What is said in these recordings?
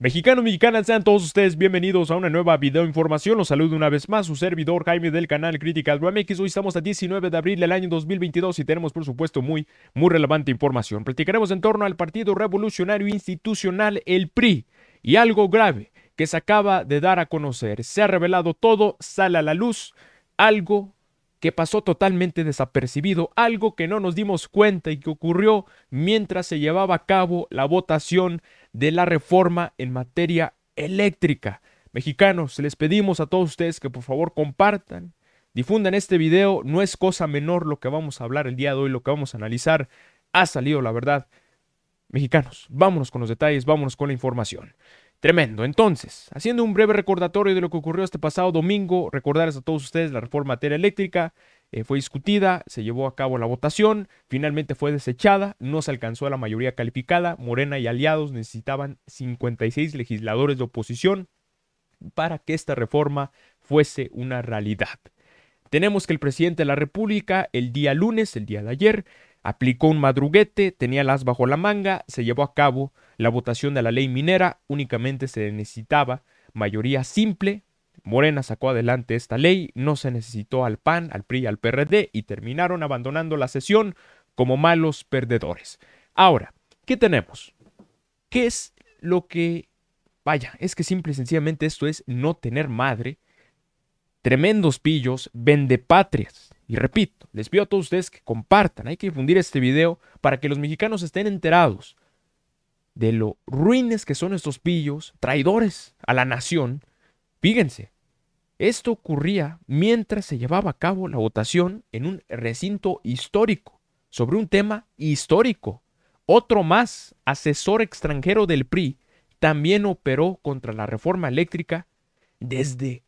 mexicano mexicana sean todos ustedes bienvenidos a una nueva información. Los saludo una vez más su servidor Jaime del canal Critical MX. Hoy estamos a 19 de abril del año 2022 y tenemos por supuesto muy, muy relevante información. Platicaremos en torno al Partido Revolucionario Institucional, el PRI, y algo grave que se acaba de dar a conocer. Se ha revelado todo, sale a la luz, algo que pasó totalmente desapercibido, algo que no nos dimos cuenta y que ocurrió mientras se llevaba a cabo la votación de la reforma en materia eléctrica. Mexicanos, les pedimos a todos ustedes que por favor compartan, difundan este video. No es cosa menor lo que vamos a hablar el día de hoy, lo que vamos a analizar. Ha salido la verdad. Mexicanos, vámonos con los detalles, vámonos con la información. Tremendo. Entonces, haciendo un breve recordatorio de lo que ocurrió este pasado domingo, recordarles a todos ustedes la reforma materia eléctrica, eh, fue discutida, se llevó a cabo la votación, finalmente fue desechada, no se alcanzó a la mayoría calificada, Morena y aliados necesitaban 56 legisladores de oposición para que esta reforma fuese una realidad. Tenemos que el presidente de la República el día lunes, el día de ayer, aplicó un madruguete, tenía las bajo la manga, se llevó a cabo la votación de la ley minera, únicamente se necesitaba mayoría simple Morena sacó adelante esta ley, no se necesitó al PAN, al PRI, al PRD y terminaron abandonando la sesión como malos perdedores. Ahora, ¿qué tenemos? ¿Qué es lo que... Vaya, es que simple y sencillamente esto es no tener madre, tremendos pillos, vende patrias Y repito, les pido a todos ustedes que compartan, hay que difundir este video para que los mexicanos estén enterados de lo ruines que son estos pillos, traidores a la nación. Fíjense, esto ocurría mientras se llevaba a cabo la votación en un recinto histórico, sobre un tema histórico. Otro más, asesor extranjero del PRI, también operó contra la reforma eléctrica desde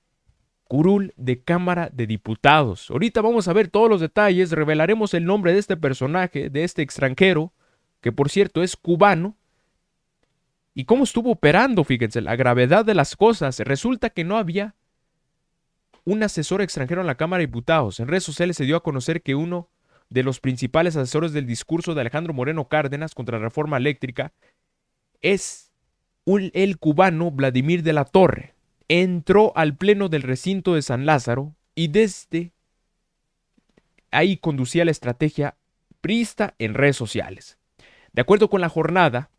curul de Cámara de Diputados. Ahorita vamos a ver todos los detalles, revelaremos el nombre de este personaje, de este extranjero, que por cierto es cubano, y cómo estuvo operando, fíjense, la gravedad de las cosas. Resulta que no había un asesor extranjero en la Cámara de Diputados. En redes sociales se dio a conocer que uno de los principales asesores del discurso de Alejandro Moreno Cárdenas contra la reforma eléctrica es el cubano Vladimir de la Torre. Entró al pleno del recinto de San Lázaro y desde ahí conducía la estrategia prista en redes sociales. De acuerdo con la jornada,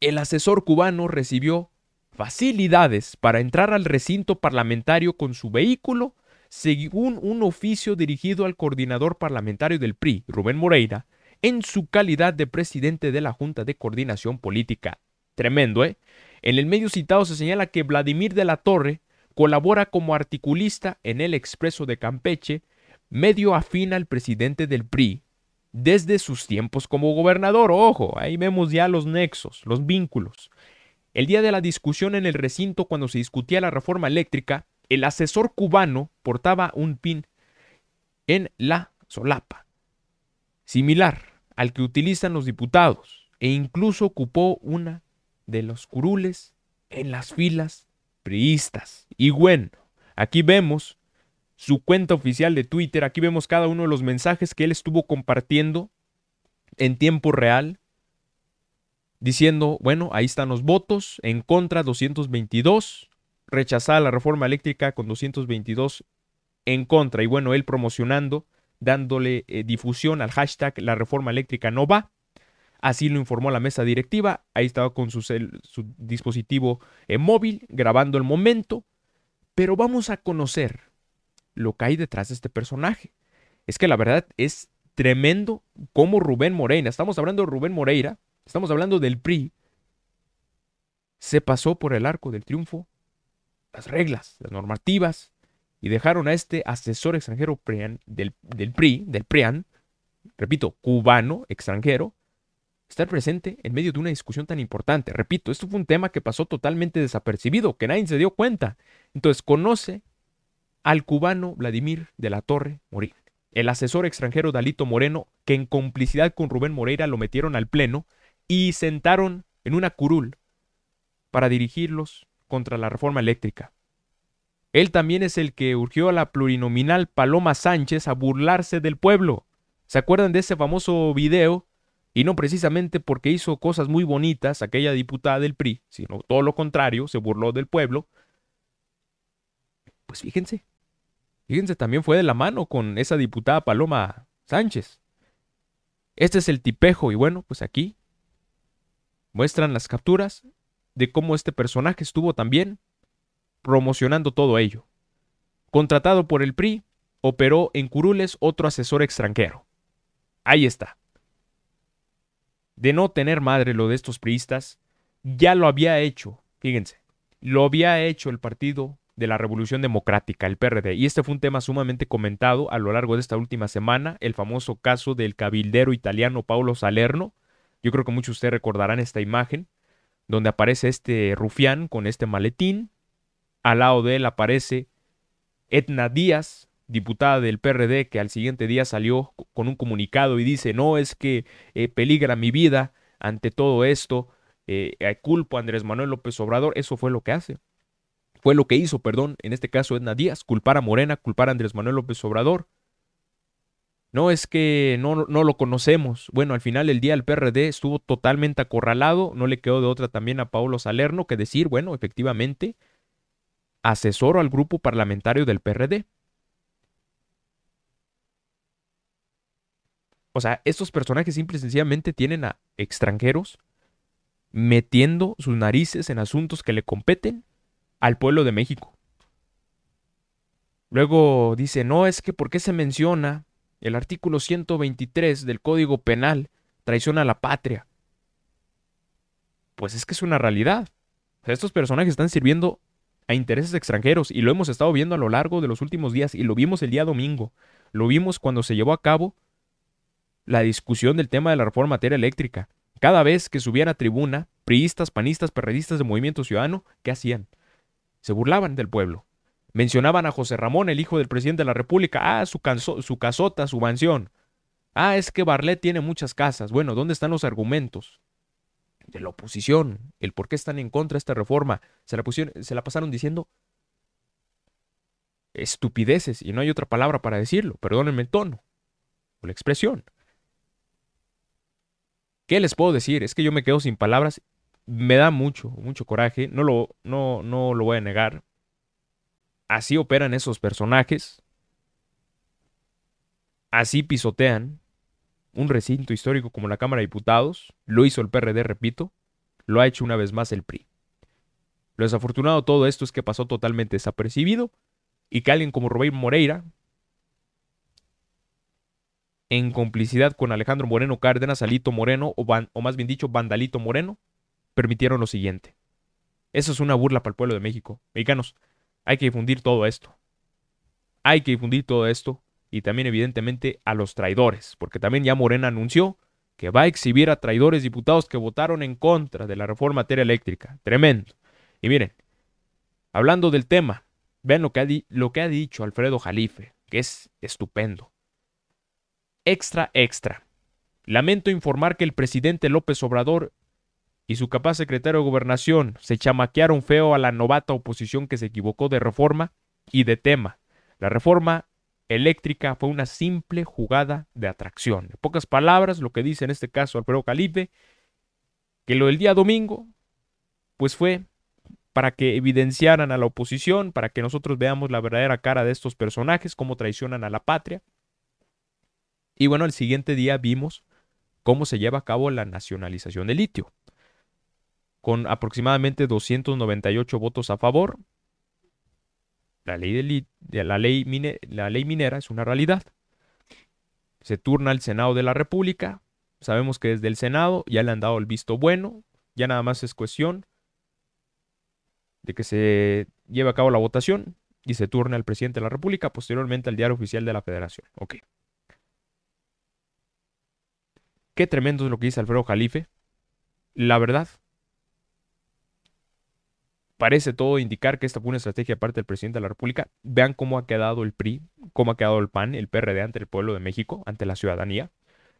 el asesor cubano recibió facilidades para entrar al recinto parlamentario con su vehículo, según un oficio dirigido al coordinador parlamentario del PRI, Rubén Moreira, en su calidad de presidente de la Junta de Coordinación Política. Tremendo, ¿eh? En el medio citado se señala que Vladimir de la Torre colabora como articulista en el Expreso de Campeche, medio afín al presidente del PRI, desde sus tiempos como gobernador. Ojo, ahí vemos ya los nexos, los vínculos. El día de la discusión en el recinto cuando se discutía la reforma eléctrica, el asesor cubano portaba un pin en la solapa, similar al que utilizan los diputados, e incluso ocupó una de los curules en las filas priistas. Y bueno, aquí vemos su cuenta oficial de Twitter, aquí vemos cada uno de los mensajes que él estuvo compartiendo en tiempo real diciendo, bueno, ahí están los votos, en contra 222, rechazada la reforma eléctrica con 222 en contra. Y bueno, él promocionando, dándole eh, difusión al hashtag la reforma eléctrica no va. Así lo informó la mesa directiva. Ahí estaba con su, su dispositivo eh, móvil grabando el momento. Pero vamos a conocer lo que hay detrás de este personaje. Es que la verdad es tremendo como Rubén Moreira, estamos hablando de Rubén Moreira, estamos hablando del PRI, se pasó por el arco del triunfo las reglas, las normativas, y dejaron a este asesor extranjero del, del PRI, del PRIAN, repito, cubano, extranjero, estar presente en medio de una discusión tan importante. Repito, esto fue un tema que pasó totalmente desapercibido, que nadie se dio cuenta. Entonces, conoce al cubano Vladimir de la Torre Morín, el asesor extranjero Dalito Moreno, que en complicidad con Rubén Moreira lo metieron al Pleno y sentaron en una curul para dirigirlos contra la reforma eléctrica. Él también es el que urgió a la plurinominal Paloma Sánchez a burlarse del pueblo. ¿Se acuerdan de ese famoso video? Y no precisamente porque hizo cosas muy bonitas aquella diputada del PRI, sino todo lo contrario, se burló del pueblo. Pues fíjense, fíjense, también fue de la mano con esa diputada Paloma Sánchez. Este es el tipejo y bueno, pues aquí Muestran las capturas de cómo este personaje estuvo también promocionando todo ello. Contratado por el PRI, operó en Curules otro asesor extranjero. Ahí está. De no tener madre lo de estos priistas, ya lo había hecho, fíjense, lo había hecho el Partido de la Revolución Democrática, el PRD, y este fue un tema sumamente comentado a lo largo de esta última semana, el famoso caso del cabildero italiano Paolo Salerno, yo creo que muchos de ustedes recordarán esta imagen donde aparece este rufián con este maletín. Al lado de él aparece Edna Díaz, diputada del PRD, que al siguiente día salió con un comunicado y dice, no es que eh, peligra mi vida ante todo esto, eh, eh, culpo a Andrés Manuel López Obrador, eso fue lo que hace. Fue lo que hizo, perdón, en este caso Edna Díaz, culpar a Morena, culpar a Andrés Manuel López Obrador. No es que no, no lo conocemos. Bueno, al final el día el PRD estuvo totalmente acorralado, no le quedó de otra también a Paulo Salerno que decir, bueno, efectivamente, asesoro al grupo parlamentario del PRD. O sea, estos personajes simple y sencillamente tienen a extranjeros metiendo sus narices en asuntos que le competen al pueblo de México. Luego dice, no, es que ¿por qué se menciona el artículo 123 del Código Penal, traición a la patria. Pues es que es una realidad. Estos personajes están sirviendo a intereses extranjeros y lo hemos estado viendo a lo largo de los últimos días y lo vimos el día domingo. Lo vimos cuando se llevó a cabo la discusión del tema de la reforma materia eléctrica. Cada vez que subían a tribuna, priistas, panistas, perredistas de Movimiento Ciudadano, ¿qué hacían? Se burlaban del pueblo. Mencionaban a José Ramón, el hijo del presidente de la República. Ah, su, casota, su mansión. Ah, es que Barlet tiene muchas casas. Bueno, ¿dónde están los argumentos? De la oposición, el por qué están en contra de esta reforma. Se la, pusieron, se la pasaron diciendo estupideces, y no hay otra palabra para decirlo. Perdónenme el tono o la expresión. ¿Qué les puedo decir? Es que yo me quedo sin palabras. Me da mucho, mucho coraje. No lo, no, no lo voy a negar. Así operan esos personajes. Así pisotean un recinto histórico como la Cámara de Diputados. Lo hizo el PRD, repito. Lo ha hecho una vez más el PRI. Lo desafortunado de todo esto es que pasó totalmente desapercibido y que alguien como Rubén Moreira, en complicidad con Alejandro Moreno Cárdenas, Alito Moreno, o, o más bien dicho, Vandalito Moreno, permitieron lo siguiente. Eso es una burla para el pueblo de México. Mexicanos, hay que difundir todo esto. Hay que difundir todo esto y también evidentemente a los traidores, porque también ya Morena anunció que va a exhibir a traidores diputados que votaron en contra de la reforma materia eléctrica. Tremendo. Y miren, hablando del tema, vean lo que lo que ha dicho Alfredo Jalife, que es estupendo. Extra, extra. Lamento informar que el presidente López Obrador y su capaz secretario de gobernación se chamaquearon feo a la novata oposición que se equivocó de reforma y de tema. La reforma eléctrica fue una simple jugada de atracción. En pocas palabras, lo que dice en este caso Alfredo Calipe, que lo del día domingo, pues fue para que evidenciaran a la oposición, para que nosotros veamos la verdadera cara de estos personajes, cómo traicionan a la patria. Y bueno, el siguiente día vimos cómo se lleva a cabo la nacionalización del litio con aproximadamente 298 votos a favor. La ley, de, la, ley minera es una realidad. Se turna al Senado de la República. Sabemos que desde el Senado ya le han dado el visto bueno. Ya nada más es cuestión de que se lleve a cabo la votación y se turne al presidente de la República, posteriormente al diario oficial de la Federación. Ok. Qué tremendo es lo que dice Alfredo Jalife. La verdad, parece todo indicar que esta fue una estrategia parte del presidente de la República. Vean cómo ha quedado el PRI, cómo ha quedado el PAN, el PRD ante el pueblo de México, ante la ciudadanía.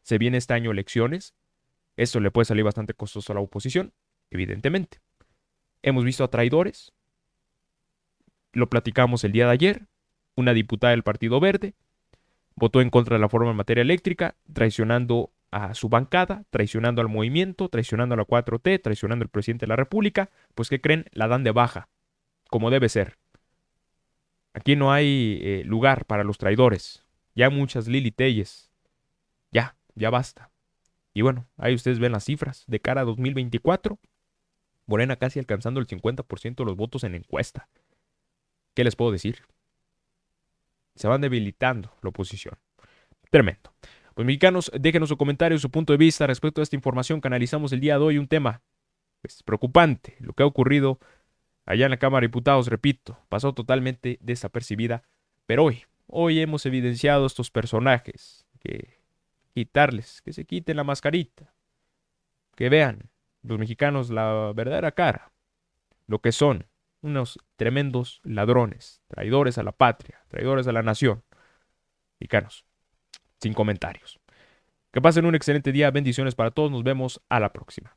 Se viene este año elecciones. Esto le puede salir bastante costoso a la oposición, evidentemente. Hemos visto a traidores. Lo platicamos el día de ayer. Una diputada del Partido Verde votó en contra de la forma en materia eléctrica, traicionando su bancada, traicionando al movimiento, traicionando a la 4T, traicionando al presidente de la República, pues que creen? La dan de baja, como debe ser. Aquí no hay eh, lugar para los traidores. Ya muchas Lili Ya, ya basta. Y bueno, ahí ustedes ven las cifras. De cara a 2024, Morena casi alcanzando el 50% de los votos en encuesta. ¿Qué les puedo decir? Se van debilitando la oposición. Tremendo. Los mexicanos, déjenos su comentario, su punto de vista respecto a esta información que analizamos el día de hoy, un tema pues, preocupante, lo que ha ocurrido allá en la Cámara de Diputados, repito, pasó totalmente desapercibida, pero hoy, hoy hemos evidenciado a estos personajes que quitarles, que se quiten la mascarita, que vean los mexicanos la verdadera cara, lo que son unos tremendos ladrones, traidores a la patria, traidores a la nación. Mexicanos, sin comentarios. Que pasen un excelente día, bendiciones para todos, nos vemos a la próxima.